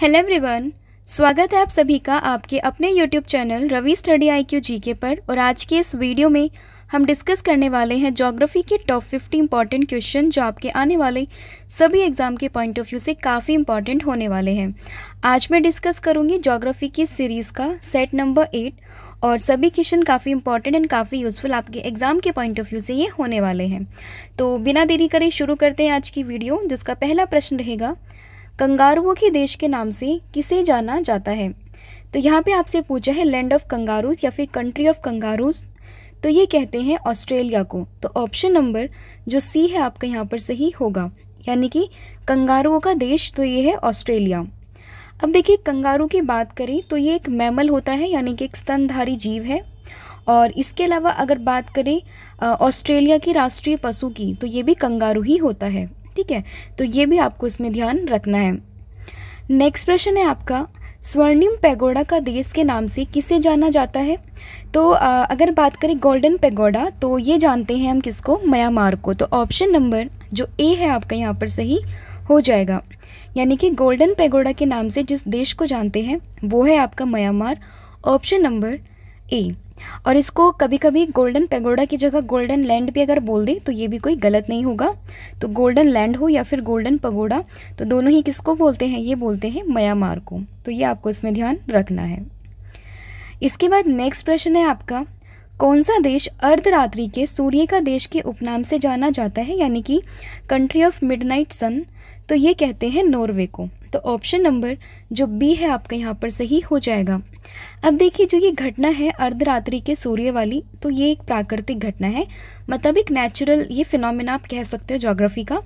hello everyone स्वागत है आप सभी का आपके अपने YouTube channel Ravi study I Q G K पर और आज के इस वीडियो में हम डिस्कस करने वाले हैं जोग्राफी के टॉप 50 इंपॉर्टेंट क्वेश्चन जो आपके आने वाले सभी एग्जाम के पॉइंट ऑफ व्यू से काफ़ी इंपॉर्टेंट होने वाले हैं आज मैं डिस्कस करूंगी ज्योग्राफी की सीरीज़ का सेट नंबर एट और सभी क्वेश्चन काफ़ी इंपॉर्टेंट एंड काफ़ी यूज़फुल आपके एग्ज़ाम के पॉइंट ऑफ व्यू से ये होने वाले हैं तो बिना देरी करे शुरू करते हैं आज की वीडियो जिसका पहला प्रश्न रहेगा कंगारुओं के देश के नाम से किसे जाना जाता है तो यहाँ पे आपसे पूछा है लैंड ऑफ कंगारूज या फिर कंट्री ऑफ कंगारूज तो ये कहते हैं ऑस्ट्रेलिया को तो ऑप्शन नंबर जो सी है आपका यहाँ पर सही होगा यानी कि कंगारुओं का देश तो ये है ऑस्ट्रेलिया अब देखिए कंगारू की बात करें तो ये एक मैमल होता है यानी कि एक स्तनधारी जीव है और इसके अलावा अगर बात करें ऑस्ट्रेलिया की राष्ट्रीय पशु की तो ये भी कंगारू ही होता है ठीक है तो ये भी आपको इसमें ध्यान रखना है नेक्स्ट प्रश्न है आपका स्वर्णिम पैगोडा का देश के नाम से किसे जाना जाता है तो आ, अगर बात करें गोल्डन पैगोडा तो ये जानते हैं हम किसको म्यांमार को तो ऑप्शन नंबर जो ए है आपका यहाँ पर सही हो जाएगा यानी कि गोल्डन पैगोडा के नाम से जिस देश को जानते हैं वो है आपका म्यांमार ऑप्शन नंबर ए और इसको कभी कभी गोल्डन पेगोडा की जगह गोल्डन लैंड भी अगर बोल दें तो ये भी कोई गलत नहीं होगा तो गोल्डन लैंड हो या फिर गोल्डन पगोडा तो दोनों ही किसको बोलते हैं ये बोलते हैं म्यांमार को तो ये आपको इसमें ध्यान रखना है इसके बाद नेक्स्ट प्रश्न है आपका कौन सा देश अर्धरात्रि के सूर्य का देश के उपनाम से जाना जाता है यानी कि कंट्री ऑफ मिडनाइट सन तो ये कहते हैं नॉर्वे को तो ऑप्शन नंबर जो बी है आपका यहाँ पर सही हो जाएगा अब देखिए जो ये घटना है अर्धरात्रि के सूर्य वाली तो ये एक प्राकृतिक घटना है मतलब एक नेचुरल ये फिनोमिना आप कह सकते हो जोग्राफी का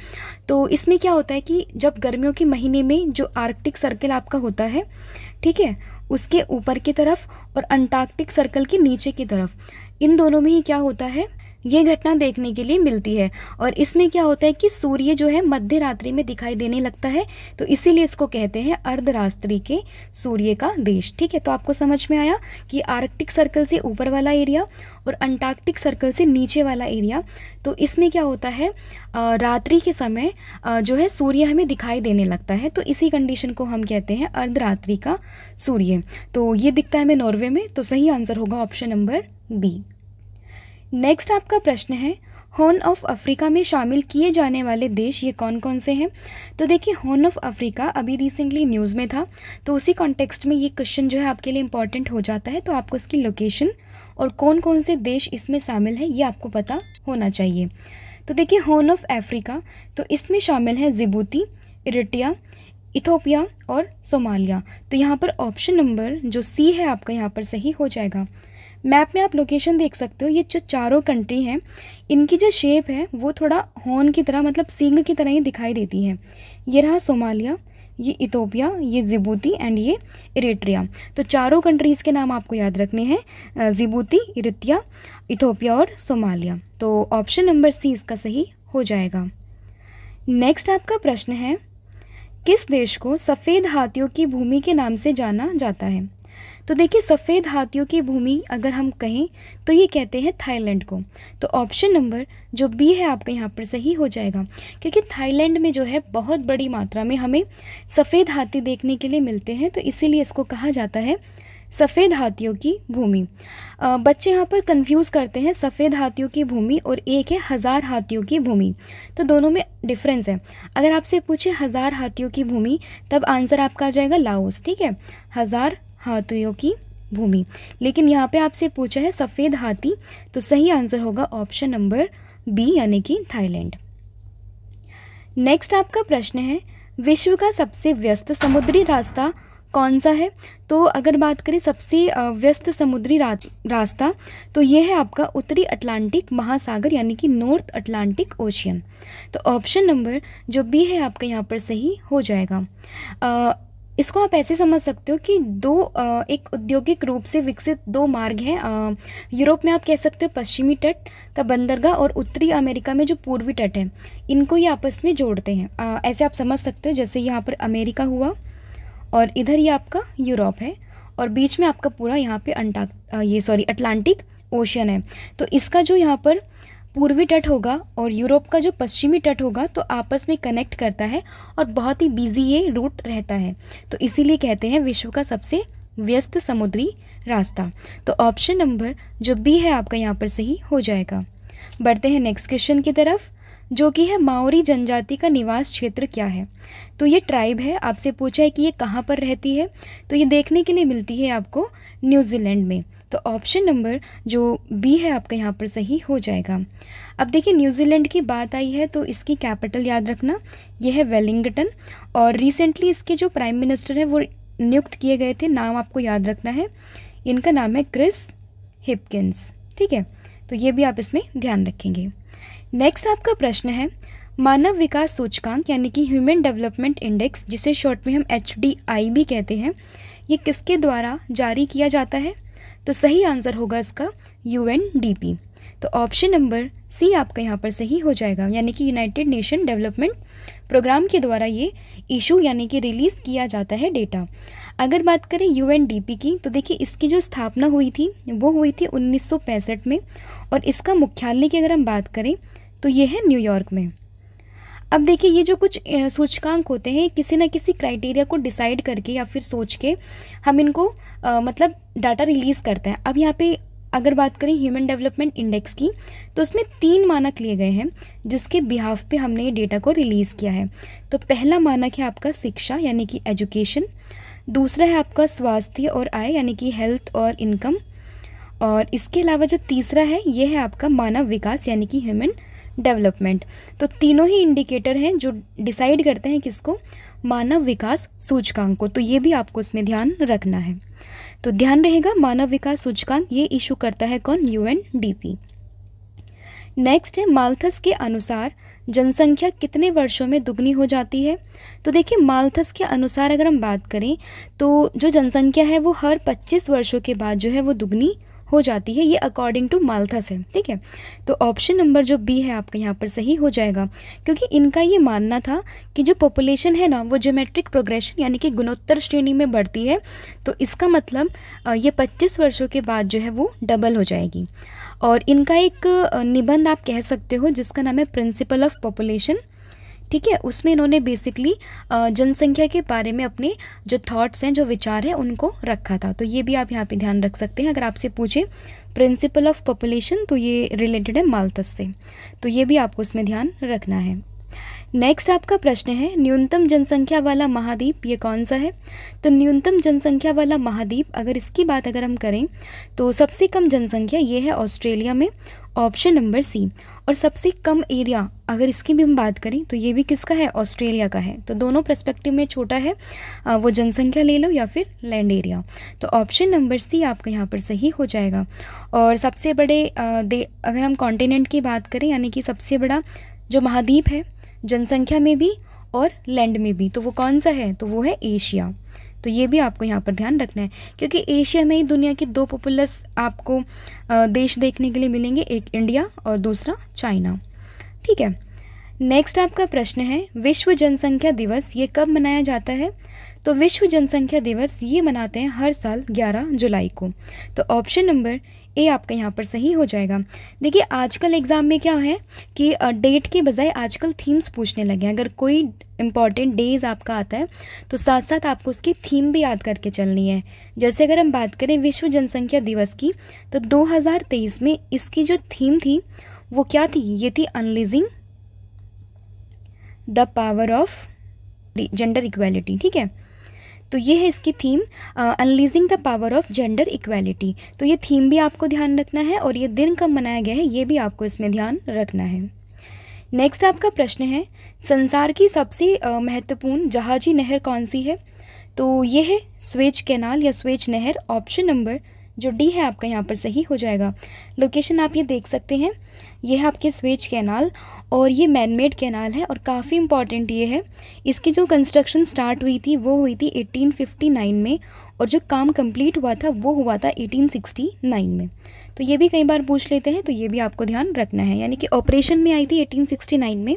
तो इसमें क्या होता है कि जब गर्मियों के महीने में जो आर्कटिक सर्कल आपका होता है ठीक है उसके ऊपर की तरफ और अंटार्कटिक सर्कल के नीचे की तरफ इन दोनों में ही क्या होता है ये घटना देखने के लिए मिलती है और इसमें क्या होता है कि सूर्य जो है मध्य रात्रि में दिखाई देने लगता है तो इसीलिए इसको कहते हैं अर्धरात्रि के सूर्य का देश ठीक है तो आपको समझ में आया कि आर्कटिक सर्कल से ऊपर वाला एरिया और अंटार्कटिक सर्कल से नीचे वाला एरिया तो इसमें क्या होता है रात्रि के समय जो है सूर्य हमें दिखाई देने लगता है तो इसी कंडीशन को हम कहते हैं अर्धरात्रि का सूर्य तो ये दिखता है हमें नॉर्वे में तो सही आंसर होगा ऑप्शन नंबर बी नेक्स्ट आपका प्रश्न है हॉर्न ऑफ अफ्रीका में शामिल किए जाने वाले देश ये कौन कौन से हैं तो देखिए हॉर्न ऑफ अफ्रीका अभी रिसेंटली न्यूज़ में था तो उसी कॉन्टेक्स्ट में ये क्वेश्चन जो है आपके लिए इंपॉर्टेंट हो जाता है तो आपको इसकी लोकेशन और कौन कौन से देश इसमें शामिल हैं ये आपको पता होना चाहिए तो देखिए हॉर्न ऑफ अफ्रीका तो इसमें शामिल है जिबूती इरटिया इथोपिया और सोमालिया तो यहाँ पर ऑप्शन नंबर जो सी है आपका यहाँ पर सही हो जाएगा मैप में आप लोकेशन देख सकते हो ये जो चारों कंट्री हैं इनकी जो शेप है वो थोड़ा हॉर्न की तरह मतलब सींग की तरह ही दिखाई देती है ये रहा सोमालिया ये इथोपिया ये जिबूती एंड ये इरेट्रिया तो चारों कंट्रीज़ के नाम आपको याद रखने हैं जिबूती इरितिया इथोपिया और सोमालिया तो ऑप्शन नंबर सी इसका सही हो जाएगा नेक्स्ट आपका प्रश्न है किस देश को सफ़ेद हाथियों की भूमि के नाम से जाना जाता है तो देखिए सफ़ेद हाथियों की भूमि अगर हम कहें तो ये कहते हैं थाईलैंड को तो ऑप्शन नंबर जो बी है आपका यहाँ पर सही हो जाएगा क्योंकि थाईलैंड में जो है बहुत बड़ी मात्रा में हमें सफ़ेद हाथी देखने के लिए मिलते हैं तो इसीलिए इसको कहा जाता है सफ़ेद हाथियों की भूमि बच्चे यहाँ पर कंफ्यूज करते हैं सफ़ेद हाथियों की भूमि और एक है हज़ार हाथियों की भूमि तो दोनों में डिफरेंस है अगर आपसे पूछे हज़ार हाथियों की भूमि तब आंसर आपका आ जाएगा लाओस ठीक है हज़ार हाथियों की भूमि लेकिन यहाँ पे आपसे पूछा है सफ़ेद हाथी तो सही आंसर होगा ऑप्शन नंबर बी यानी कि थाईलैंड नेक्स्ट आपका प्रश्न है विश्व का सबसे व्यस्त समुद्री रास्ता कौन सा है तो अगर बात करें सबसे व्यस्त समुद्री रास्ता तो ये है आपका उत्तरी अटलांटिक महासागर यानी कि नॉर्थ अटलांटिक ओशियन तो ऑप्शन नंबर जो बी है आपका यहाँ पर सही हो जाएगा इसको आप ऐसे समझ सकते हो कि दो एक औद्योगिक रूप से विकसित दो मार्ग हैं यूरोप में आप कह सकते हो पश्चिमी तट का बंदरगाह और उत्तरी अमेरिका में जो पूर्वी तट है इनको ये आपस में जोड़ते हैं ऐसे आप समझ सकते हो जैसे यहाँ पर अमेरिका हुआ और इधर ये आपका यूरोप है और बीच में आपका पूरा यहाँ पे अंटार्क ये सॉरी अटलांटिक ओशन है तो इसका जो यहाँ पर पूर्वी तट होगा और यूरोप का जो पश्चिमी तट होगा तो आपस में कनेक्ट करता है और बहुत ही बिजी ये रूट रहता है तो इसीलिए कहते हैं विश्व का सबसे व्यस्त समुद्री रास्ता तो ऑप्शन नंबर जो बी है आपका यहाँ पर सही हो जाएगा बढ़ते हैं नेक्स्ट क्वेश्चन की तरफ जो कि है माओरी जनजाति का निवास क्षेत्र क्या है तो ये ट्राइब है आपसे पूछा है कि ये कहाँ पर रहती है तो ये देखने के लिए मिलती है आपको न्यूजीलैंड में तो ऑप्शन नंबर जो बी है आपका यहाँ पर सही हो जाएगा अब देखिए न्यूजीलैंड की बात आई है तो इसकी कैपिटल याद रखना यह है वेलिंगटन और रिसेंटली इसके जो प्राइम मिनिस्टर हैं वो नियुक्त किए गए थे नाम आपको याद रखना है इनका नाम है क्रिस हिपकिंस ठीक है तो ये भी आप इसमें ध्यान रखेंगे नेक्स्ट आपका प्रश्न है मानव विकास सूचकांक यानी कि ह्यूमन डेवलपमेंट इंडेक्स जिसे शॉर्ट में हम एच भी कहते हैं ये किसके द्वारा जारी किया जाता है तो सही आंसर होगा इसका यू तो ऑप्शन नंबर सी आपका यहाँ पर सही हो जाएगा यानी कि यूनाइटेड नेशन डेवलपमेंट प्रोग्राम के द्वारा ये इशू यानी कि रिलीज़ किया जाता है डेटा अगर बात करें यू की तो देखिए इसकी जो स्थापना हुई थी वो हुई थी उन्नीस में और इसका मुख्यालय की अगर हम बात करें तो ये है न्यूयॉर्क में अब देखिए ये जो कुछ सूचकांक होते हैं किसी ना किसी क्राइटेरिया को डिसाइड करके या फिर सोच के हम इनको आ, मतलब डाटा रिलीज़ करते हैं अब यहाँ पे अगर बात करें ह्यूमन डेवलपमेंट इंडेक्स की तो उसमें तीन मानक लिए गए हैं जिसके बिहाफ पे हमने ये डेटा को रिलीज़ किया है तो पहला मानक है आपका शिक्षा यानी कि एजुकेशन दूसरा है आपका स्वास्थ्य और आय यानी कि हेल्थ और इनकम और इसके अलावा जो तीसरा है ये है आपका मानव विकास यानी कि ह्यूमन डेवलपमेंट तो तीनों ही इंडिकेटर हैं जो डिसाइड करते हैं किसको मानव विकास सूचकांक को तो ये भी आपको इसमें ध्यान रखना है तो ध्यान रहेगा मानव विकास सूचकांक ये इशू करता है कौन यू नेक्स्ट है माल्थस के अनुसार जनसंख्या कितने वर्षों में दुगनी हो जाती है तो देखिए माल्थस के अनुसार अगर हम बात करें तो जो जनसंख्या है वो हर 25 वर्षों के बाद जो है वो दुगनी हो जाती है ये अकॉर्डिंग टू माल्थस है ठीक है तो ऑप्शन नंबर जो बी है आपका यहाँ पर सही हो जाएगा क्योंकि इनका ये मानना था कि जो पॉपुलेशन है ना वो जोमेट्रिक प्रोग्रेशन यानी कि गुणोत्तर श्रेणी में बढ़ती है तो इसका मतलब ये पच्चीस वर्षों के बाद जो है वो डबल हो जाएगी और इनका एक निबंध आप कह सकते हो जिसका नाम है प्रिंसिपल ऑफ पॉपुलेशन ठीक है उसमें इन्होंने बेसिकली जनसंख्या के बारे में अपने जो थॉट्स हैं जो विचार हैं उनको रखा था तो ये भी आप यहाँ पे ध्यान रख सकते हैं अगर आपसे पूछें प्रिंसिपल ऑफ पॉपुलेशन तो ये रिलेटेड है मालतस से तो ये भी आपको उसमें ध्यान रखना है नेक्स्ट आपका प्रश्न है न्यूनतम जनसंख्या वाला महाद्वीप ये कौन सा है तो न्यूनतम जनसंख्या वाला महाद्वीप अगर इसकी बात अगर हम करें तो सबसे कम जनसंख्या ये है ऑस्ट्रेलिया में ऑप्शन नंबर सी और सबसे कम एरिया अगर इसकी भी हम बात करें तो ये भी किसका है ऑस्ट्रेलिया का है तो दोनों प्रस्पेक्टिव में छोटा है वो जनसंख्या ले लो या फिर लैंड एरिया तो ऑप्शन नंबर सी आपका यहाँ पर सही हो जाएगा और सबसे बड़े दे अगर हम कॉन्टिनेंट की बात करें यानी कि सबसे बड़ा जो महाद्वीप है जनसंख्या में भी और लैंड में भी तो वो कौन सा है तो वो है एशिया तो ये भी आपको यहाँ पर ध्यान रखना है क्योंकि एशिया में ही दुनिया के दो पॉपुलस आपको देश देखने के लिए मिलेंगे एक इंडिया और दूसरा चाइना ठीक है नेक्स्ट आपका प्रश्न है विश्व जनसंख्या दिवस ये कब मनाया जाता है तो विश्व जनसंख्या दिवस ये मनाते हैं हर साल 11 जुलाई को तो ऑप्शन नंबर ए आपका यहाँ पर सही हो जाएगा देखिए आजकल एग्ज़ाम में क्या है कि डेट के बजाय आजकल थीम्स पूछने लगे हैं अगर कोई इम्पॉर्टेंट डेज आपका आता है तो साथ साथ आपको उसकी थीम भी याद करके चलनी है जैसे अगर हम बात करें विश्व जनसंख्या दिवस की तो 2023 में इसकी जो थीम थी वो क्या थी ये थी unleashing the power of gender equality ठीक है तो ये है इसकी theme unleashing the power of gender equality तो ये थीम भी आपको ध्यान रखना है और ये दिन कब मनाया गया है ये भी आपको इसमें ध्यान रखना है नेक्स्ट आपका प्रश्न है संसार की सबसे महत्वपूर्ण जहाजी नहर कौन सी है तो ये है स्वेज कैनाल या स्वेज नहर ऑप्शन नंबर जो डी है आपका यहाँ पर सही हो जाएगा लोकेशन आप ये देख सकते हैं यह है आपके स्वेज कैनाल और ये मैन मेड कैनाल है और काफ़ी इम्पॉर्टेंट ये है इसकी जो कंस्ट्रक्शन स्टार्ट हुई थी वो हुई थी 1859 में और जो काम कंप्लीट हुआ था वो हुआ था 1869 में तो ये भी कई बार पूछ लेते हैं तो ये भी आपको ध्यान रखना है यानी कि ऑपरेशन में आई थी 1869 में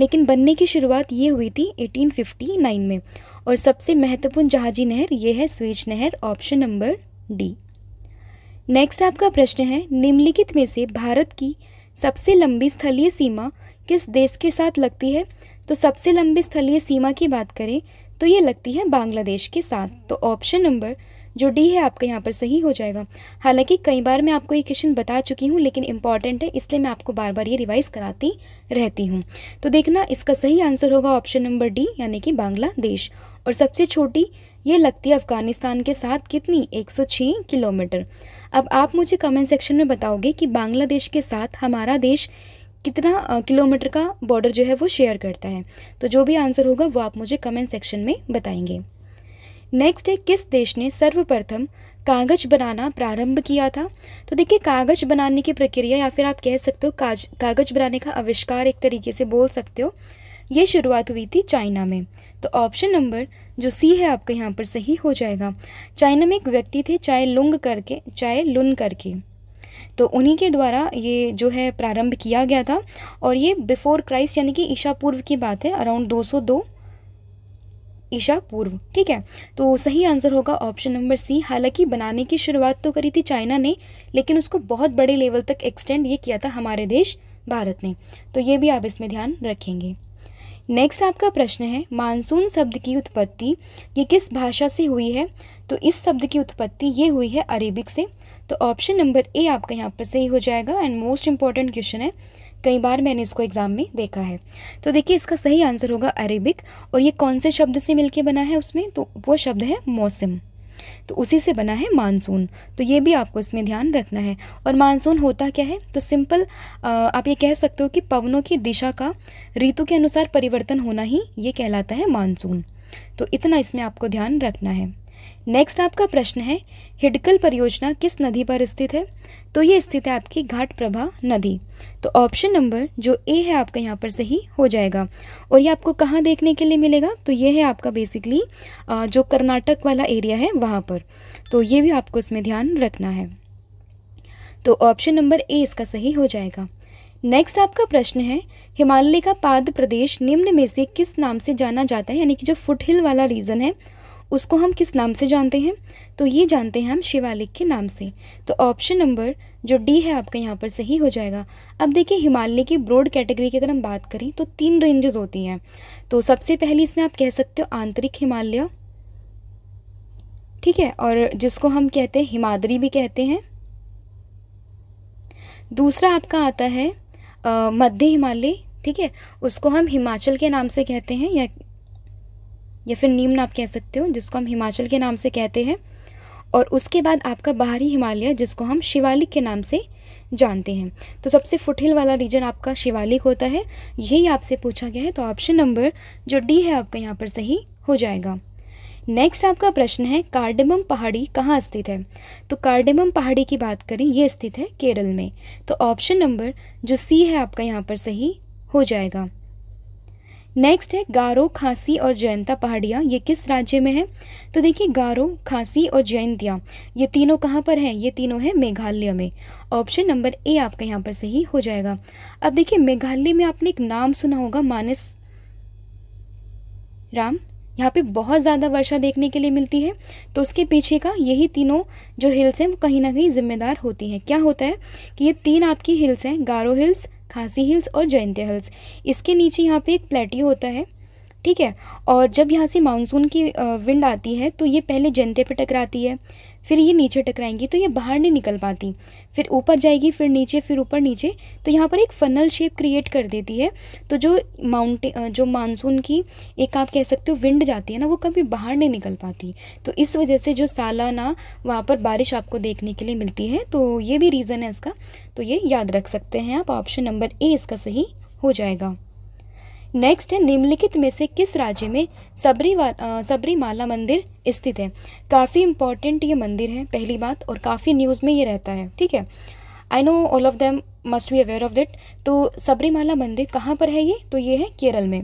लेकिन बनने की शुरुआत ये हुई थी 1859 में और सबसे महत्वपूर्ण जहाजी नहर ये है स्वेज नहर ऑप्शन नंबर डी नेक्स्ट आपका प्रश्न है निम्नलिखित में से भारत की सबसे लंबी स्थलीय सीमा किस देश के साथ लगती है तो सबसे लंबी स्थलीय सीमा की बात करें तो ये लगती है बांग्लादेश के साथ तो ऑप्शन नंबर जो डी है आपका यहाँ पर सही हो जाएगा हालांकि कई बार मैं आपको ये क्वेश्चन बता चुकी हूँ लेकिन इंपॉर्टेंट है इसलिए मैं आपको बार बार ये रिवाइज कराती रहती हूँ तो देखना इसका सही आंसर होगा ऑप्शन नंबर डी यानी कि बांग्लादेश और सबसे छोटी ये लगती है अफगानिस्तान के साथ कितनी 106 किलोमीटर अब आप मुझे कमेंट सेक्शन में बताओगे कि बांग्लादेश के साथ हमारा देश कितना किलोमीटर का बॉर्डर जो है वो शेयर करता है तो जो भी आंसर होगा वो आप मुझे कमेंट सेक्शन में बताएंगे नेक्स्ट है किस देश ने सर्वप्रथम कागज बनाना प्रारंभ किया था तो देखिए कागज बनाने की प्रक्रिया या फिर आप कह सकते हो काज कागज बनाने का आविष्कार एक तरीके से बोल सकते हो ये शुरुआत हुई थी चाइना में तो ऑप्शन नंबर जो सी है आपका यहाँ पर सही हो जाएगा चाइना में एक व्यक्ति थे चाय लुंग करके चाय लुन करके तो उन्हीं के द्वारा ये जो है प्रारंभ किया गया था और ये बिफोर क्राइस्ट यानी कि ईशा पूर्व की बात है अराउंड 202 ईशा पूर्व ठीक है तो सही आंसर होगा ऑप्शन नंबर सी हालांकि बनाने की शुरुआत तो करी थी चाइना ने लेकिन उसको बहुत बड़े लेवल तक एक्सटेंड ये किया था हमारे देश भारत ने तो ये भी आप इसमें ध्यान रखेंगे नेक्स्ट आपका प्रश्न है मानसून शब्द की उत्पत्ति ये किस भाषा से हुई है तो इस शब्द की उत्पत्ति ये हुई है अरेबिक से तो ऑप्शन नंबर ए आपका यहाँ पर सही हो जाएगा एंड मोस्ट इम्पॉर्टेंट क्वेश्चन है कई बार मैंने इसको एग्ज़ाम में देखा है तो देखिए इसका सही आंसर होगा अरेबिक और ये कौन से शब्द से मिलके बना है उसमें तो वो शब्द है मौसम तो उसी से बना है मानसून तो ये भी आपको इसमें ध्यान रखना है और मानसून होता क्या है तो सिंपल आप ये कह सकते हो कि पवनों की दिशा का ऋतु के अनुसार परिवर्तन होना ही ये कहलाता है मानसून तो इतना इसमें आपको ध्यान रखना है नेक्स्ट आपका प्रश्न है हिडकल परियोजना किस नदी पर स्थित है तो ये स्थित है आपकी घाट प्रभा नदी तो ऑप्शन नंबर जो ए है आपका यहाँ पर सही हो जाएगा और ये आपको कहाँ देखने के लिए मिलेगा तो ये है आपका बेसिकली जो कर्नाटक वाला एरिया है वहाँ पर तो ये भी आपको इसमें ध्यान रखना है तो ऑप्शन नंबर ए इसका सही हो जाएगा नेक्स्ट आपका प्रश्न है हिमालय का पाद प्रदेश निम्न में से किस नाम से जाना जाता है यानी कि जो फुटहिल वाला रीजन है उसको हम किस नाम से जानते हैं तो ये जानते हैं हम शिवालिक के नाम से तो ऑप्शन नंबर जो डी है आपका यहाँ पर सही हो जाएगा अब देखिए हिमालय की ब्रॉड कैटेगरी की अगर हम बात करें तो तीन रेंजेस होती हैं तो सबसे पहली इसमें आप कह सकते हो आंतरिक हिमालय ठीक है और जिसको हम कहते हैं हिमाद्री भी कहते हैं दूसरा आपका आता है मध्य हिमालय ठीक है उसको हम हिमाचल के नाम से कहते हैं या या फिर निम्न आप कह सकते हो जिसको हम हिमाचल के नाम से कहते हैं और उसके बाद आपका बाहरी हिमालय जिसको हम शिवालिक के नाम से जानते हैं तो सबसे फुटहिल वाला रीजन आपका शिवालिक होता है यही आपसे पूछा गया है तो ऑप्शन नंबर जो डी है आपका यहाँ पर सही हो जाएगा नेक्स्ट आपका प्रश्न है कार्डेमम पहाड़ी कहाँ स्थित है तो कार्डेमम पहाड़ी की बात करें ये स्थित है केरल में तो ऑप्शन नंबर जो सी है आपका यहाँ पर सही हो जाएगा नेक्स्ट है गारो खासी और जयंता पहाड़िया ये किस राज्य में है तो देखिए गारो खासी और जयंतिया ये तीनों कहाँ पर हैं ये तीनों हैं मेघालय में ऑप्शन नंबर ए आपका यहाँ पर सही हो जाएगा अब देखिए मेघालय में आपने एक नाम सुना होगा मानस राम यहाँ पे बहुत ज़्यादा वर्षा देखने के लिए मिलती है तो उसके पीछे का यही तीनों जो हिल्स हैं वो कहीं ना कहीं जिम्मेदार होती हैं क्या होता है कि ये तीन आपकी हिल्स हैं गारो हिल्स खांसी हिल्स और जयंत्या हिल्स इसके नीचे यहाँ पे एक प्लेटी होता है ठीक है और जब यहाँ से मानसून की विंड आती है तो ये पहले जयंत्या पे टकराती है फिर ये नीचे टकराएंगी तो ये बाहर नहीं निकल पाती फिर ऊपर जाएगी फिर नीचे फिर ऊपर नीचे तो यहाँ पर एक फनल शेप क्रिएट कर देती है तो जो माउंटेन जो मानसून की एक आप कह सकते हो विंड जाती है ना वो कभी बाहर नहीं निकल पाती तो इस वजह से जो सालाना वहाँ पर बारिश आपको देखने के लिए मिलती है तो ये भी रीज़न है इसका तो ये याद रख सकते हैं आप ऑप्शन नंबर ए इसका सही हो जाएगा नेक्स्ट है निम्नलिखित में से किस राज्य में सबरी सबरीमाला मंदिर स्थित है काफ़ी इंपॉर्टेंट ये मंदिर है पहली बात और काफ़ी न्यूज़ में ये रहता है ठीक है I know all of them must be aware of that तो सबरीमाला मंदिर कहाँ पर है ये तो ये है केरल में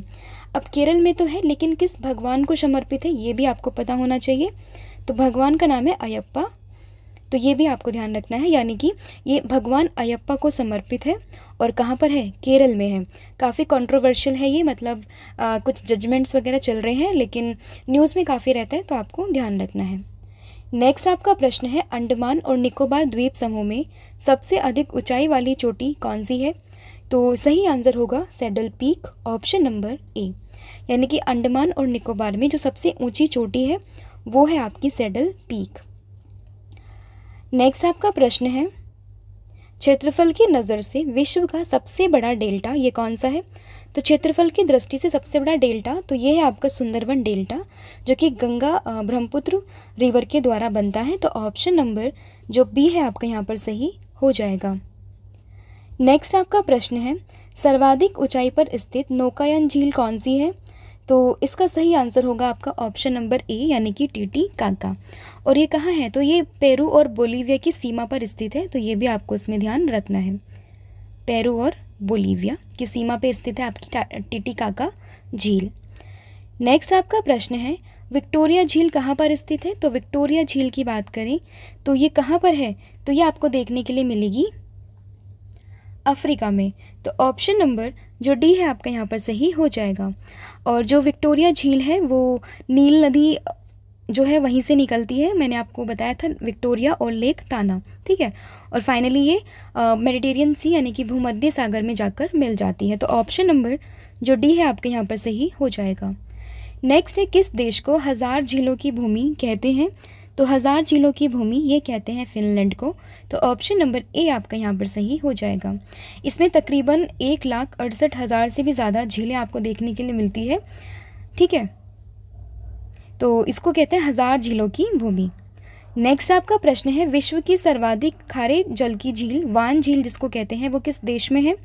अब केरल में तो है लेकिन किस भगवान को समर्पित है ये भी आपको पता होना चाहिए तो भगवान का नाम है अयप्पा तो ये भी आपको ध्यान रखना है यानी कि ये भगवान अयप्पा को समर्पित है और कहाँ पर है केरल में है काफ़ी कंट्रोवर्शियल है ये मतलब आ, कुछ जजमेंट्स वगैरह चल रहे हैं लेकिन न्यूज़ में काफ़ी रहता है तो आपको ध्यान रखना है नेक्स्ट आपका प्रश्न है अंडमान और निकोबार द्वीप समूह में सबसे अधिक ऊंचाई वाली चोटी कौन सी है तो सही आंसर होगा saddle peak option number A यानी कि अंडमान और निकोबार में जो सबसे ऊंची चोटी है वो है आपकी सेडल पीक नेक्स्ट आपका प्रश्न है क्षेत्रफल की नज़र से विश्व का सबसे बड़ा डेल्टा ये कौन सा है तो क्षेत्रफल की दृष्टि से सबसे बड़ा डेल्टा तो ये है आपका सुंदरवन डेल्टा जो कि गंगा ब्रह्मपुत्र रिवर के द्वारा बनता है तो ऑप्शन नंबर जो बी है आपका यहाँ पर सही हो जाएगा नेक्स्ट आपका प्रश्न है सर्वाधिक ऊंचाई पर स्थित नौकायन झील कौन सी है तो इसका सही आंसर होगा आपका ऑप्शन नंबर ए यानी कि टीटी काका और ये कहाँ है तो ये पेरू और बोलीविया की सीमा पर स्थित है तो ये भी आपको इसमें ध्यान रखना है पेरू और बोलीविया की सीमा पर स्थित है आपकी टीटी काका झील नेक्स्ट आपका प्रश्न है विक्टोरिया झील कहाँ पर स्थित है तो विक्टोरिया झील की बात करें तो ये कहाँ पर है तो ये आपको देखने के लिए मिलेगी अफ्रीका में तो ऑप्शन नंबर जो डी है आपका यहाँ पर सही हो जाएगा और जो विक्टोरिया झील है वो नील नदी जो है वहीं से निकलती है मैंने आपको बताया था विक्टोरिया और लेक ताना ठीक है और फाइनली ये मेडिटेरियन सी यानी कि भूमध्य सागर में जाकर मिल जाती है तो ऑप्शन नंबर जो डी है आपके यहाँ पर सही हो जाएगा नेक्स्ट है किस देश को हज़ार झीलों की भूमि कहते हैं तो हज़ार झीलों की भूमि ये कहते हैं फिनलैंड को तो ऑप्शन नंबर ए आपका यहाँ पर सही हो जाएगा इसमें तकरीबन एक लाख अड़सठ हज़ार से भी ज़्यादा झीलें आपको देखने के लिए मिलती है ठीक है तो इसको कहते हैं हज़ार झीलों की भूमि नेक्स्ट आपका प्रश्न है विश्व की सर्वाधिक खारे जल की झील वान झील जिसको कहते हैं वो किस देश में है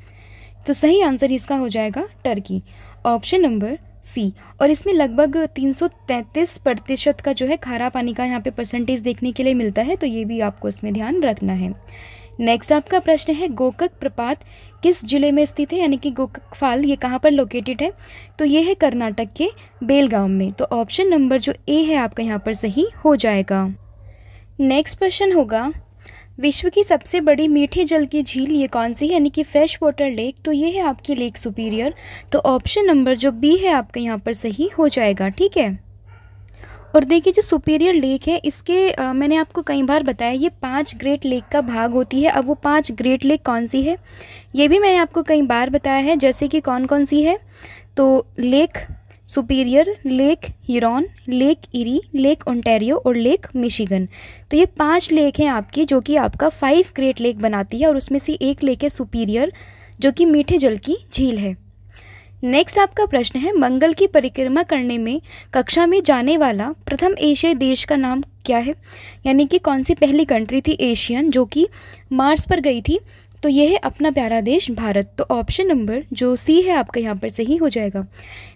तो सही आंसर इसका हो जाएगा टर्की ऑप्शन नंबर सी और इसमें लगभग 333 प्रतिशत का जो है खारा पानी का यहाँ पे परसेंटेज देखने के लिए मिलता है तो ये भी आपको इसमें ध्यान रखना है नेक्स्ट आपका प्रश्न है गोकक प्रपात किस जिले में स्थित है यानी कि गोकक फाल ये कहाँ पर लोकेटेड है तो ये है कर्नाटक के बेलगांव में तो ऑप्शन नंबर जो ए है आपका यहाँ पर सही हो जाएगा नेक्स्ट प्रश्न होगा विश्व की सबसे बड़ी मीठे जल की झील ये कौन सी है यानी कि फ्रेश वाटर लेक तो ये है आपकी लेक सुपीरियर तो ऑप्शन नंबर जो बी है आपका यहाँ पर सही हो जाएगा ठीक है और देखिए जो सुपीरियर लेक है इसके आ, मैंने आपको कई बार बताया ये पांच ग्रेट लेक का भाग होती है अब वो पांच ग्रेट लेक कौन सी है ये भी मैंने आपको कई बार बताया है जैसे कि कौन कौन सी है तो lake superior lake Huron lake Erie lake Ontario और लेक मिशिगन तो ये पांच लेक हैं आपकी जो कि आपका फाइव ग्रेट लेक बनाती है और उसमें से एक लेक है सुपीरियर जो कि मीठे जल की झील है नेक्स्ट आपका प्रश्न है मंगल की परिक्रमा करने में कक्षा में जाने वाला प्रथम एशियाई देश का नाम क्या है यानी कि कौन सी पहली कंट्री थी एशियन जो कि मार्स पर गई थी तो ये है अपना प्यारा देश भारत तो ऑप्शन नंबर जो सी है आपका यहाँ पर सही हो जाएगा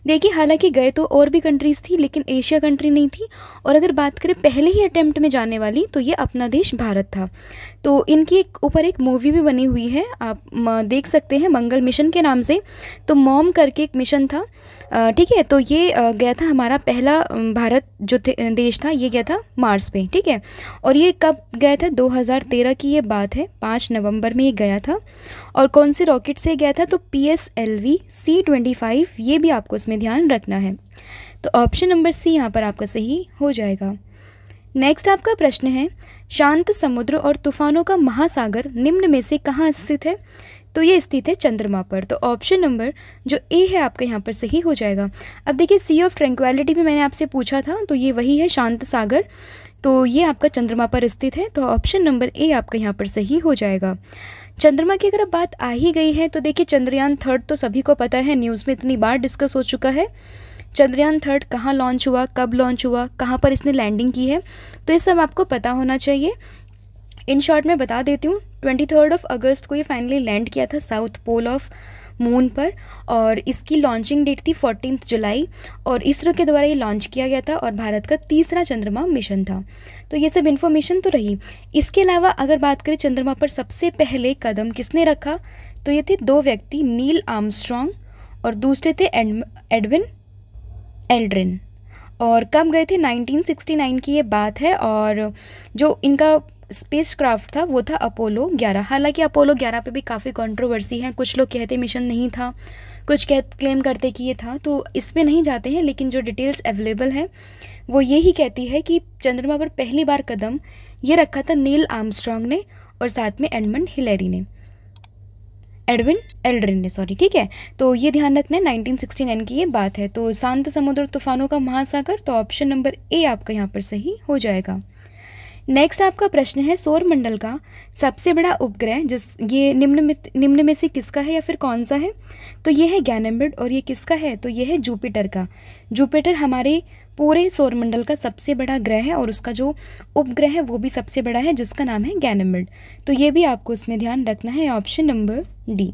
देखिए हालांकि गए तो और भी कंट्रीज़ थी लेकिन एशिया कंट्री नहीं थी और अगर बात करें पहले ही अटैम्प्ट में जाने वाली तो ये अपना देश भारत था तो इनकी एक ऊपर एक मूवी भी बनी हुई है आप देख सकते हैं मंगल मिशन के नाम से तो मॉम करके एक मिशन था ठीक है तो ये गया था हमारा पहला भारत जो देश था ये गया था मार्स पे ठीक है और ये कब गया था 2013 की ये बात है पाँच नवंबर में ये गया था और कौन से रॉकेट से गया था तो P S L V C twenty five ये भी आपको इसमें हमें ध्यान रखना है तो ऑप्शन नंबर सी यहाँ पर आपका सही हो जाएगा नेक्स्ट आपका प्रश्न है शांत समुद्र और तूफानों का महासागर निम्न में से कहाँ स्थित है तो ये स्थित है चंद्रमा पर तो ऑप्शन नंबर जो ए है आपका यहाँ पर सही हो जाएगा अब देखिए सी ऑफ ट्रैंक्वेलिटी भी मैंने आपसे पूछा था तो ये वही है शांत सागर तो ये आपका चंद्रमा पर स्थित है तो ऑप्शन नंबर ए आपका यहाँ पर सही हो जाएगा चंद्रमा की अगर अब बात आ ही गई है तो देखिए चंद्रयान थर्ड तो सभी को पता है न्यूज़ में इतनी बार डिस्कस हो चुका है चंद्रयान थर्ड कहाँ लॉन्च हुआ कब लॉन्च हुआ कहाँ पर इसने लैंडिंग की है तो ये सब आपको पता होना चाहिए इन शॉर्ट मैं बता देती हूँ ट्वेंटी थर्ड ऑफ अगस्त को ये फाइनली लैंड किया था साउथ पोल ऑफ मून पर और इसकी लॉन्चिंग डेट थी फोर्टीन जुलाई और इसरो के द्वारा ये लॉन्च किया गया था और भारत का तीसरा चंद्रमा मिशन था तो ये सब इन्फॉर्मेशन तो रही इसके अलावा अगर बात करें चंद्रमा पर सबसे पहले कदम किसने रखा तो ये थे दो व्यक्ति नील आर्मस्ट्रॉन्ग और दूसरे थे एडविन एल्ड्रिन और कब गए थे 1969 की ये बात है और जो इनका स्पेस क्राफ्ट था वो था अपोलो 11 हालांकि अपोलो 11 पे भी काफ़ी कंट्रोवर्सी है कुछ लोग कहते मिशन नहीं था कुछ कह क्लेम करते कि ये था तो इसमें नहीं जाते हैं लेकिन जो डिटेल्स अवेलेबल हैं वो ये ही कहती है कि चंद्रमा पर पहली बार कदम ये रखा था नील आर्मस्ट्रॉन्ग ने और साथ में एडमंड हिलेरी ने एडविन एल्ड्रिन ने सॉरी ठीक है तो ये ध्यान रखना है 1969 की ये बात है तो शांत समुद्र तूफानों का महासागर तो ऑप्शन नंबर ए आपका यहाँ पर सही हो जाएगा नेक्स्ट आपका प्रश्न है सौर मंडल का सबसे बड़ा उपग्रह जिस ये निम्न में निम्न में से किसका है या फिर कौन सा है तो ये है गैनम्बिड और ये किसका है तो ये है जुपिटर का जुपिटर हमारे पूरे सौरमंडल का सबसे बड़ा ग्रह है और उसका जो उपग्रह है वो भी सबसे बड़ा है जिसका नाम है गैनम्बिड तो ये भी आपको इसमें ध्यान रखना है ऑप्शन नंबर डी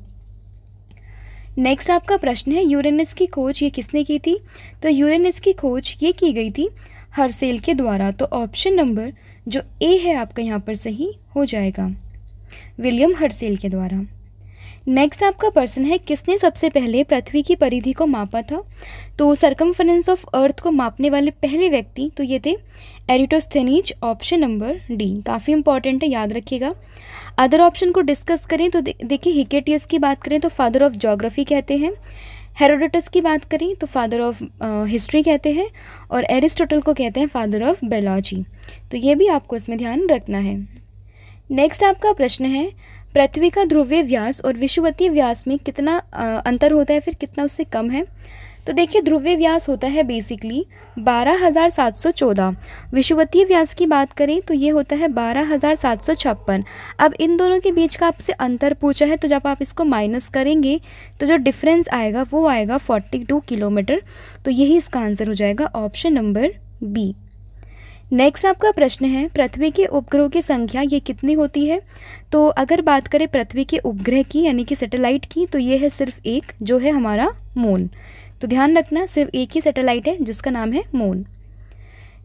नेक्स्ट आपका प्रश्न है यूरेनस की खोज ये किसने की थी तो यूरेनस की खोज ये की गई थी हरसेल के द्वारा तो ऑप्शन नंबर जो ए है आपका यहाँ पर सही हो जाएगा विलियम हर्सेल के द्वारा नेक्स्ट आपका पर्सन है किसने सबसे पहले पृथ्वी की परिधि को मापा था तो सरकमफ्रेंस ऑफ अर्थ को मापने वाले पहले व्यक्ति तो ये थे एरिटोस्थेनीज ऑप्शन नंबर डी काफ़ी इंपॉर्टेंट है याद रखिएगा अदर ऑप्शन को डिस्कस करें तो देखिए हिकेटियस की बात करें तो फादर ऑफ जोग्राफी कहते हैं हेरोडोटस की बात करें तो फादर ऑफ हिस्ट्री कहते हैं और एरिस्टोटल को कहते हैं फादर ऑफ बायोलॉजी तो ये भी आपको इसमें ध्यान रखना है नेक्स्ट आपका प्रश्न है पृथ्वी का ध्रुवीय व्यास और विश्ववतीय व्यास में कितना आ, uh, अंतर होता है फिर कितना उससे कम है तो देखिए ध्रुवीय व्यास होता है बेसिकली 12,714 विषुवतीय व्यास की बात करें तो ये होता है 12,756 अब इन दोनों के बीच का आपसे अंतर पूछा है तो जब आप इसको माइनस करेंगे तो जो डिफरेंस आएगा वो आएगा 42 किलोमीटर तो यही इसका आंसर हो जाएगा ऑप्शन नंबर बी नेक्स्ट आपका प्रश्न है पृथ्वी के उपग्रहों की संख्या ये कितनी होती है तो अगर बात करें पृथ्वी के उपग्रह की यानी कि सेटेलाइट की तो ये है सिर्फ एक जो है हमारा मून तो ध्यान रखना सिर्फ एक ही सैटेलाइट है जिसका नाम है मून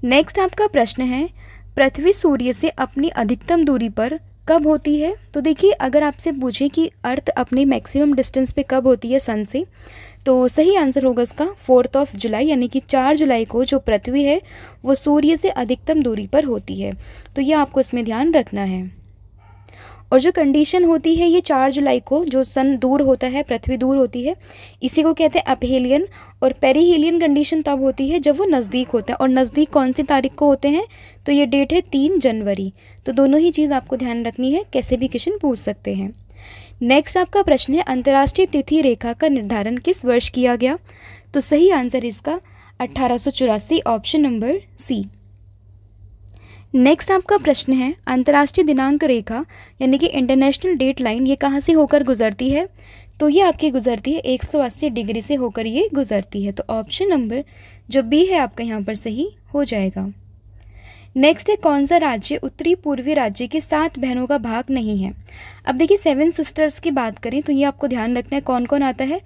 नेक्स्ट आपका प्रश्न है पृथ्वी सूर्य से अपनी अधिकतम दूरी पर कब होती है तो देखिए अगर आपसे पूछें कि अर्थ अपने मैक्सिमम डिस्टेंस पे कब होती है सन से तो सही आंसर होगा इसका फोर्थ ऑफ जुलाई यानी कि चार जुलाई को जो पृथ्वी है वो सूर्य से अधिकतम दूरी पर होती है तो ये आपको इसमें ध्यान रखना है और जो कंडीशन होती है ये चार जुलाई को जो सन दूर होता है पृथ्वी दूर होती है इसी को कहते हैं अपहेलियन और पेरीहेलियन कंडीशन तब होती है जब वो नज़दीक होता है और नज़दीक कौन सी तारीख को होते हैं तो ये डेट है तीन जनवरी तो दोनों ही चीज़ आपको ध्यान रखनी है कैसे भी क्वेश्चन पूछ सकते हैं नेक्स्ट आपका प्रश्न है अंतर्राष्ट्रीय तिथि रेखा का निर्धारण किस वर्ष किया गया तो सही आंसर इसका अट्ठारह ऑप्शन नंबर सी नेक्स्ट आपका प्रश्न है अंतर्राष्ट्रीय दिनांक रेखा यानी कि इंटरनेशनल डेट लाइन ये कहाँ से होकर गुजरती है तो ये आपकी गुजरती है 180 डिग्री से होकर ये गुजरती है तो ऑप्शन नंबर जो बी है आपका यहाँ पर सही हो जाएगा नेक्स्ट है कौन सा राज्य उत्तरी पूर्वी राज्य के सात बहनों का भाग नहीं है अब देखिए सेवन सिस्टर्स की बात करें तो ये आपको ध्यान रखना है कौन कौन आता है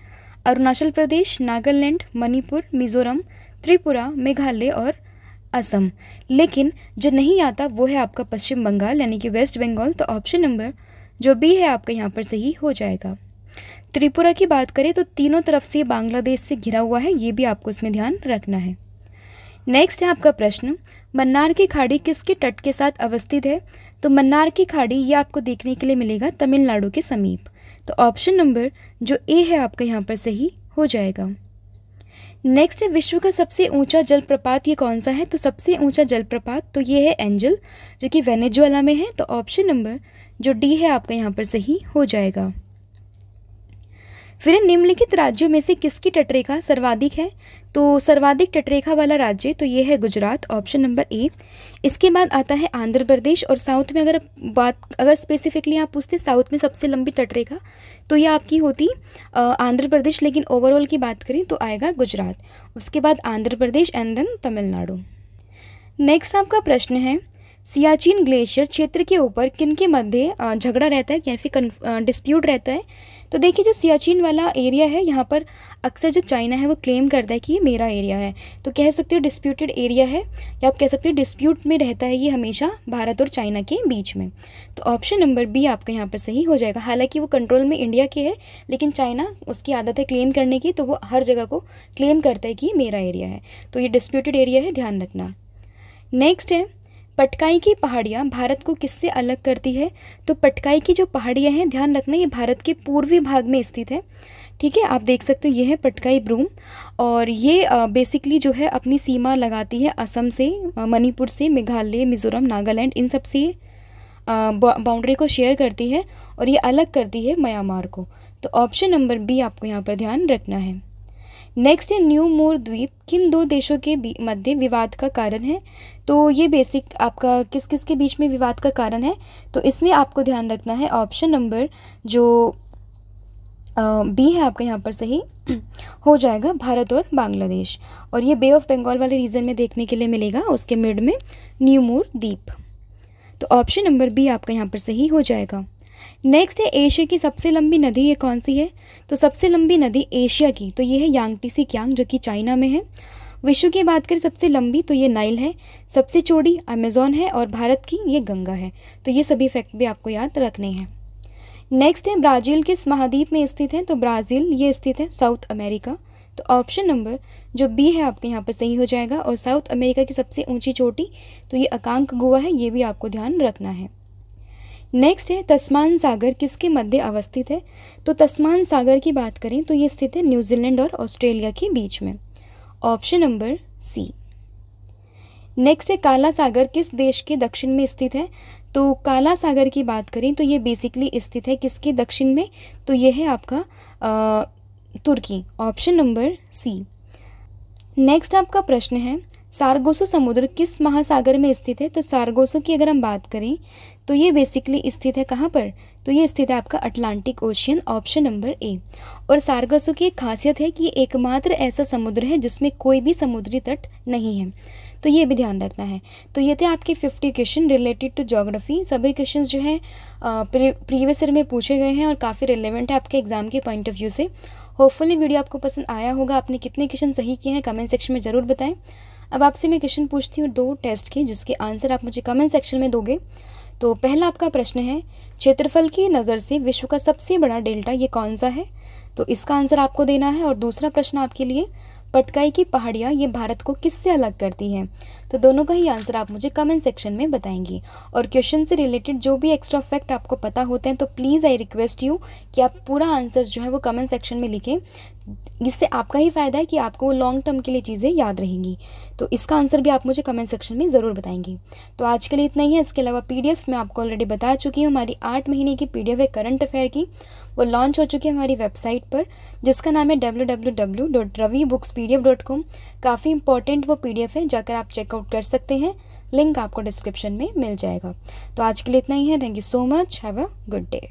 अरुणाचल प्रदेश नागालैंड मणिपुर मिजोरम त्रिपुरा मेघालय और असम लेकिन जो नहीं आता वो है आपका पश्चिम बंगाल यानी कि वेस्ट बंगाल तो ऑप्शन नंबर जो बी है आपका यहाँ पर सही हो जाएगा त्रिपुरा की बात करें तो तीनों तरफ से बांग्लादेश से घिरा हुआ है ये भी आपको इसमें ध्यान रखना है नेक्स्ट है आपका प्रश्न मन्नार की खाड़ी किसके तट के साथ अवस्थित है तो मन्नार की खाड़ी ये आपको देखने के लिए मिलेगा तमिलनाडु के समीप तो ऑप्शन नंबर जो ए है आपका यहाँ पर सही हो जाएगा नेक्स्ट है विश्व का सबसे ऊंचा जलप्रपात ये कौन सा है तो सबसे ऊंचा जलप्रपात तो ये है एंजल जो कि वेनेजुएला में है तो ऑप्शन नंबर जो डी है आपका यहाँ पर सही हो जाएगा फिर निम्नलिखित राज्यों में से किसकी तटरेखा सर्वाधिक है तो सर्वाधिक तटरेखा वाला राज्य तो ये है गुजरात ऑप्शन नंबर ए इसके बाद आता है आंध्र प्रदेश और साउथ में अगर बात अगर स्पेसिफिकली आप पूछते साउथ में सबसे लंबी तटरेखा तो ये आपकी होती आंध्र प्रदेश लेकिन ओवरऑल की बात करें तो आएगा गुजरात उसके बाद Andhra Pradesh and then Tamil Nadu next आपका प्रश्न है सियाचिन ग्लेशियर क्षेत्र के ऊपर किन के मध्य झगड़ा रहता है या फिर डिस्प्यूट रहता है तो देखिए जो सियाचिन वाला एरिया है यहाँ पर अक्सर जो चाइना है वो क्लेम करता है कि ये मेरा एरिया है तो कह सकते हो डिस्प्यूटेड एरिया है या आप कह सकते हो डिस्प्यूट में रहता है ये हमेशा भारत और चाइना के बीच में तो ऑप्शन नंबर बी आपका यहाँ पर सही हो जाएगा हालांकि वो कंट्रोल में इंडिया के है लेकिन चाइना उसकी आदत है क्लेम करने की तो वो हर जगह को क्लेम करता है कि ये मेरा एरिया है तो ये डिस्प्यूटेड एरिया है ध्यान रखना नेक्स्ट है पटकाई की पहाड़ियाँ भारत को किससे अलग करती है तो पटकाई की जो पहाड़ियाँ हैं ध्यान रखना ये भारत के पूर्वी भाग में स्थित है ठीक है आप देख सकते हो ये है पटकाई ब्रूम और ये बेसिकली जो है अपनी सीमा लगाती है असम से मणिपुर से मेघालय मिजोरम नागालैंड इन सब से बाउंड्री को शेयर करती है और ये अलग करती है म्यांमार को तो ऑप्शन नंबर बी आपको यहाँ पर ध्यान रखना है नेक्स्ट है न्यू मोर द्वीप किन दो देशों के मध्य विवाद का कारण है तो ये बेसिक आपका किस किस के बीच में विवाद का कारण है तो इसमें आपको ध्यान रखना है ऑप्शन नंबर जो बी है आपका यहाँ पर सही हो जाएगा भारत और बांग्लादेश और ये बे ऑफ बंगाल वाले रीजन में देखने के लिए मिलेगा उसके मिड में न्यू मोर द्वीप तो ऑप्शन नंबर बी आपका यहाँ पर सही हो जाएगा नेक्स्ट है एशिया की सबसे लंबी नदी ये कौन सी है तो सबसे लंबी नदी एशिया की तो ये है सी क्यांग जो कि चाइना में है विश्व की बात करें सबसे लंबी तो ये नाइल है सबसे चौड़ी अमेजोन है और भारत की ये गंगा है तो ये सभी फैक्ट भी आपको याद रखने हैं नेक्स्ट है ब्राज़ील किस महाद्वीप में स्थित है तो ब्राज़ील ये स्थित है साउथ अमेरिका तो ऑप्शन नंबर जो बी है आपके यहाँ पर सही हो जाएगा और साउथ अमेरिका की सबसे ऊंची चोटी तो ये अकांक गोवा है ये भी आपको ध्यान रखना है नेक्स्ट है तस्मान सागर किसके मध्य अवस्थित है तो तस्मान सागर की बात करें तो ये स्थित है न्यूजीलैंड और ऑस्ट्रेलिया के बीच में ऑप्शन नंबर सी नेक्स्ट है काला सागर किस देश के दक्षिण में स्थित है तो काला सागर की बात करें तो ये बेसिकली स्थित है किसके दक्षिण में तो ये है आपका आ, तुर्की ऑप्शन नंबर सी नेक्स्ट आपका प्रश्न है सार्गोसो समुद्र किस महासागर में स्थित है तो सार्गोसो की अगर हम बात करें तो ये बेसिकली स्थित है कहाँ पर तो ये स्थित है आपका Atlantic ocean option number A और सारगसो की एक खासियत है कि एकमात्र ऐसा समुद्र है जिसमें कोई भी समुद्री तट नहीं है तो ये भी ध्यान रखना है तो ये थे आपके fifty question related to geography सभी क्वेश्चन जो हैं प्रीवियस ईयर में पूछे गए हैं और काफ़ी रिलेवेंट है आपके एग्जाम के पॉइंट ऑफ व्यू से होपफुली वीडियो आपको पसंद आया होगा आपने कितने क्वेश्चन सही किए हैं कमेंट सेक्शन में ज़रूर बताएं अब आपसे मैं क्वेश्चन पूछती हूँ दो टेस्ट के जिसके आंसर आप मुझे कमेंट सेक्शन में दोगे तो पहला आपका प्रश्न है क्षेत्रफल की नज़र से विश्व का सबसे बड़ा डेल्टा ये कौन सा है तो इसका आंसर आपको देना है और दूसरा प्रश्न आपके लिए पटकाई की पहाड़ियाँ ये भारत को किससे अलग करती हैं तो दोनों का ही आंसर आप मुझे कमेंट सेक्शन में बताएंगी और क्वेश्चन से रिलेटेड जो भी एक्स्ट्रा फैक्ट आपको पता होते हैं तो प्लीज़ आई रिक्वेस्ट यू कि आप पूरा आंसर जो है वो कमेंट सेक्शन में लिखें इससे आपका ही फ़ायदा है कि आपको लॉन्ग टर्म के लिए चीज़ें याद रहेंगी तो इसका आंसर भी आप मुझे कमेंट सेक्शन में ज़रूर बताएंगी तो आज के लिए इतना ही है इसके अलावा पी मैं आपको ऑलरेडी बता चुकी हूँ हमारी आठ महीने की पी है करंट अफेयर की वो लॉन्च हो चुकी है हमारी वेबसाइट पर जिसका नाम है W W W dot Ravi books P D F dot com काफ़ी इंपॉर्टेंट वो पी डी एफ है जाकर आप चेकआउट कर सकते हैं लिंक आपको डिस्क्रिप्शन में मिल जाएगा तो आज के लिए इतना ही है thank you so much have a good day